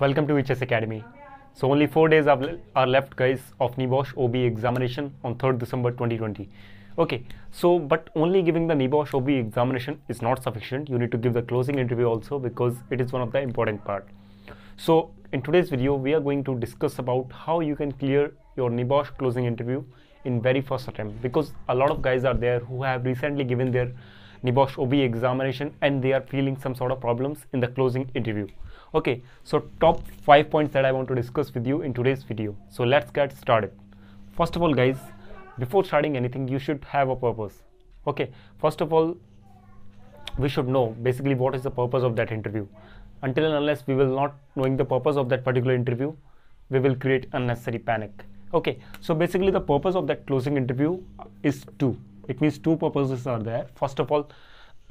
welcome to HS Academy. So only four days are left guys of NIBOSH OB examination on 3rd December 2020. Okay, so but only giving the NIBOSH OB examination is not sufficient. You need to give the closing interview also because it is one of the important part. So in today's video, we are going to discuss about how you can clear your NIBOSH closing interview in very first attempt because a lot of guys are there who have recently given their NIBOSH OB examination and they are feeling some sort of problems in the closing interview. Okay, so top 5 points that I want to discuss with you in today's video. So let's get started. First of all guys, before starting anything you should have a purpose. Okay, first of all we should know basically what is the purpose of that interview. Until and unless we will not knowing the purpose of that particular interview, we will create unnecessary panic okay so basically the purpose of that closing interview is two it means two purposes are there. First of all,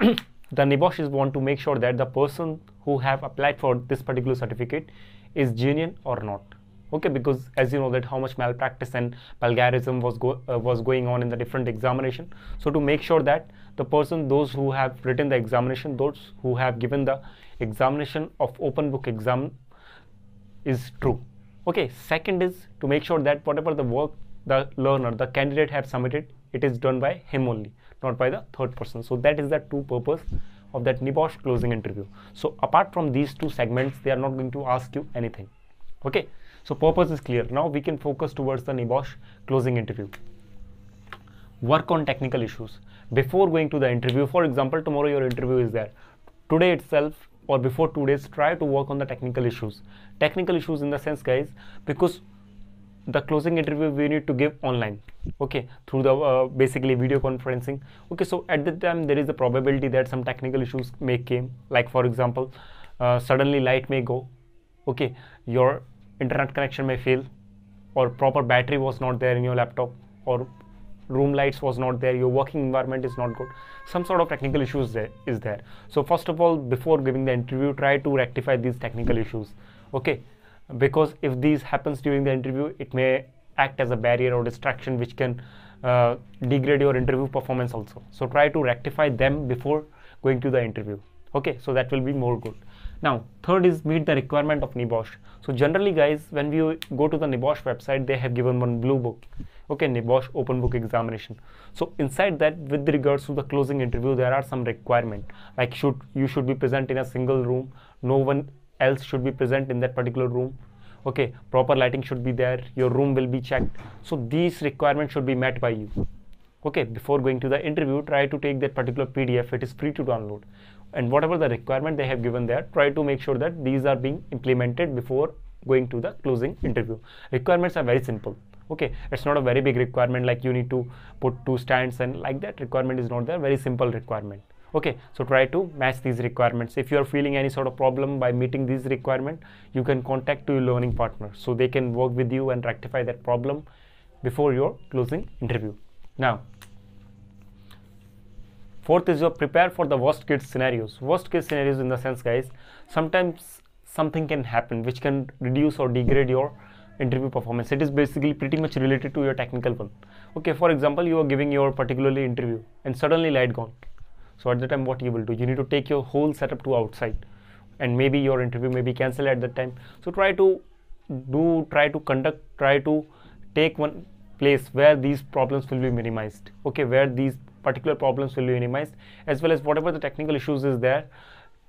the is want to make sure that the person who have applied for this particular certificate is genuine or not. Okay, because as you know that how much malpractice and plagiarism was go, uh, was going on in the different examination. So to make sure that the person, those who have written the examination, those who have given the examination of open book exam, is true. Okay, second is to make sure that whatever the work the learner, the candidate have submitted, it is done by him only, not by the third person. So that is the two purpose of that NIBOSH closing interview. So apart from these two segments, they are not going to ask you anything. Okay, so purpose is clear. Now we can focus towards the NIBOSH closing interview. Work on technical issues. Before going to the interview, for example, tomorrow your interview is there. Today itself or before two days, try to work on the technical issues. Technical issues in the sense, guys, because the closing interview we need to give online okay through the uh, basically video conferencing okay so at that time there is a the probability that some technical issues may came like for example uh, suddenly light may go okay your internet connection may fail or proper battery was not there in your laptop or room lights was not there your working environment is not good some sort of technical issues there is there so first of all before giving the interview try to rectify these technical issues okay because if these happens during the interview it may act as a barrier or distraction which can uh, degrade your interview performance also so try to rectify them before going to the interview okay so that will be more good now third is meet the requirement of nibosh so generally guys when we go to the nibosh website they have given one blue book okay nibosh open book examination so inside that with regards to the closing interview there are some requirement like should you should be present in a single room no one else should be present in that particular room okay proper lighting should be there your room will be checked so these requirements should be met by you okay before going to the interview try to take that particular pdf it is free to download and whatever the requirement they have given there try to make sure that these are being implemented before going to the closing interview requirements are very simple okay it's not a very big requirement like you need to put two stands and like that requirement is not there very simple requirement okay so try to match these requirements if you are feeling any sort of problem by meeting these requirement you can contact to your learning partner so they can work with you and rectify that problem before your closing interview now fourth is you prepare for the worst case scenarios worst case scenarios in the sense guys sometimes something can happen which can reduce or degrade your interview performance it is basically pretty much related to your technical one okay for example you are giving your particularly interview and suddenly light gone so at the time, what you will do, you need to take your whole setup to outside, and maybe your interview may be cancelled at that time. So try to do, try to conduct, try to take one place where these problems will be minimized. Okay, where these particular problems will be minimized, as well as whatever the technical issues is there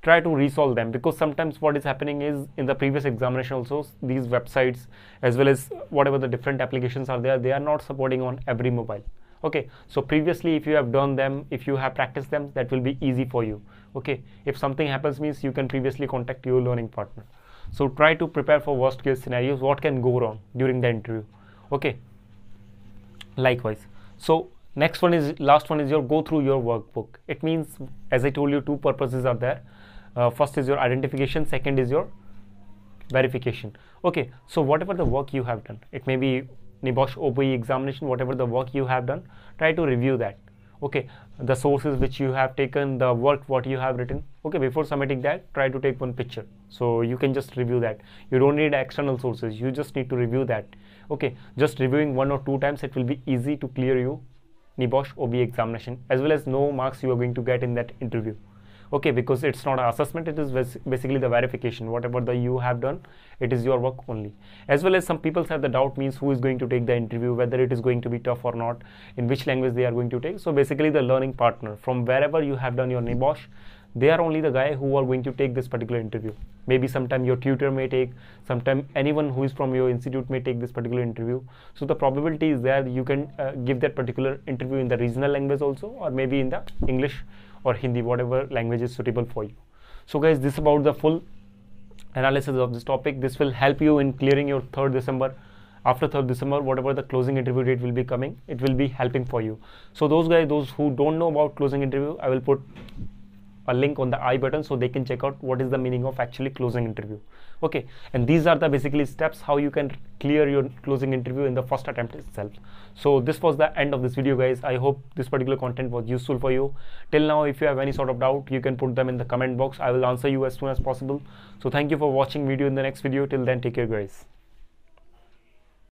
try to resolve them because sometimes what is happening is in the previous examination also these websites as well as whatever the different applications are there they are not supporting on every mobile okay so previously if you have done them if you have practiced them that will be easy for you okay if something happens means you can previously contact your learning partner so try to prepare for worst case scenarios what can go wrong during the interview okay likewise so next one is last one is your go through your workbook it means as i told you two purposes are there uh, first is your identification second is your verification okay so whatever the work you have done it may be NIBOSH OBE examination, whatever the work you have done, try to review that. Okay, the sources which you have taken, the work what you have written. Okay, before submitting that, try to take one picture. So you can just review that. You don't need external sources. You just need to review that. Okay, just reviewing one or two times, it will be easy to clear you NIBOSH OBE examination as well as no marks you are going to get in that interview okay because it's not an assessment it is basically the verification whatever the you have done it is your work only as well as some people have the doubt means who is going to take the interview whether it is going to be tough or not in which language they are going to take so basically the learning partner from wherever you have done your nibosh they are only the guy who are going to take this particular interview maybe sometime your tutor may take sometime anyone who is from your institute may take this particular interview so the probability is there you can uh, give that particular interview in the regional language also or maybe in the english or Hindi, whatever language is suitable for you. So guys, this about the full analysis of this topic. This will help you in clearing your 3rd December. After 3rd December, whatever the closing interview date will be coming, it will be helping for you. So those guys, those who don't know about closing interview, I will put a link on the i button so they can check out what is the meaning of actually closing interview okay and these are the basically steps how you can clear your closing interview in the first attempt itself so this was the end of this video guys i hope this particular content was useful for you till now if you have any sort of doubt you can put them in the comment box i will answer you as soon as possible so thank you for watching video in the next video till then take care guys